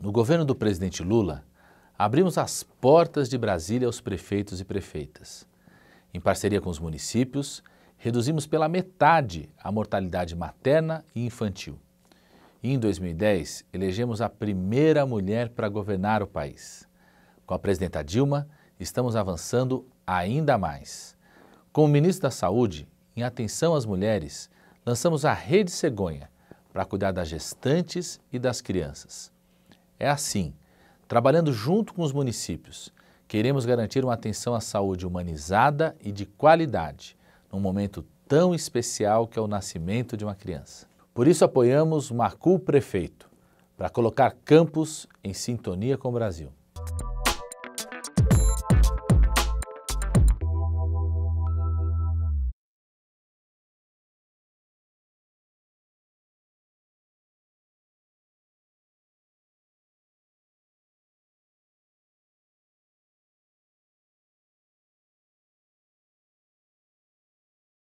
No governo do presidente Lula, abrimos as portas de Brasília aos prefeitos e prefeitas. Em parceria com os municípios, reduzimos pela metade a mortalidade materna e infantil. E em 2010, elegemos a primeira mulher para governar o país. Com a presidenta Dilma, estamos avançando ainda mais. Com o ministro da Saúde, em atenção às mulheres, lançamos a Rede Cegonha para cuidar das gestantes e das crianças. É assim, trabalhando junto com os municípios, queremos garantir uma atenção à saúde humanizada e de qualidade, num momento tão especial que é o nascimento de uma criança. Por isso apoiamos Macu Prefeito, para colocar Campos em sintonia com o Brasil.